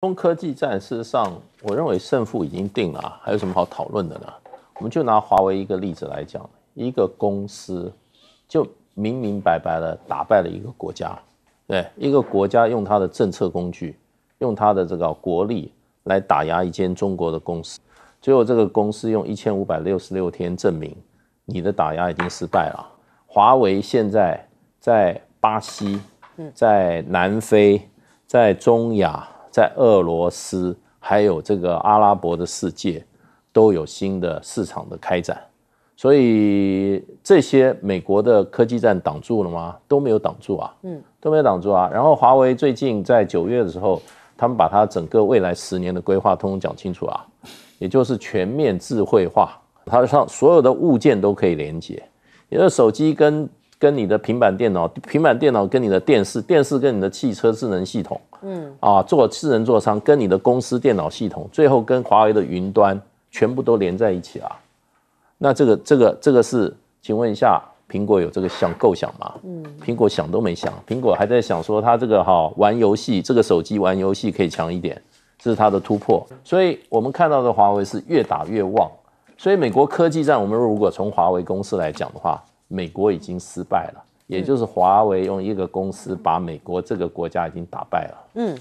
中科技战，事实上，我认为胜负已经定了，还有什么好讨论的呢？我们就拿华为一个例子来讲，一个公司就明明白白的打败了一个国家。对，一个国家用它的政策工具，用它的这个国力来打压一间中国的公司，最后这个公司用一千五百六十六天证明你的打压已经失败了。华为现在在巴西、在南非、在中亚。在俄罗斯，还有这个阿拉伯的世界，都有新的市场的开展，所以这些美国的科技战挡住了吗？都没有挡住啊，嗯，都没有挡住啊。然后华为最近在九月的时候，他们把它整个未来十年的规划通通讲清楚啊，也就是全面智慧化，它上所有的物件都可以连接，你的手机跟跟你的平板电脑、平板电脑跟你的电视、电视跟你的汽车智能系统，嗯，啊，做智能座舱跟你的公司电脑系统，最后跟华为的云端全部都连在一起了。那这个、这个、这个是，请问一下，苹果有这个想构想吗？嗯，苹果想都没想，苹果还在想说它这个哈玩游戏，这个手机玩游戏可以强一点，这是它的突破。所以我们看到的华为是越打越旺。所以美国科技战，我们如果从华为公司来讲的话。美国已经失败了，也就是华为用一个公司把美国这个国家已经打败了。嗯。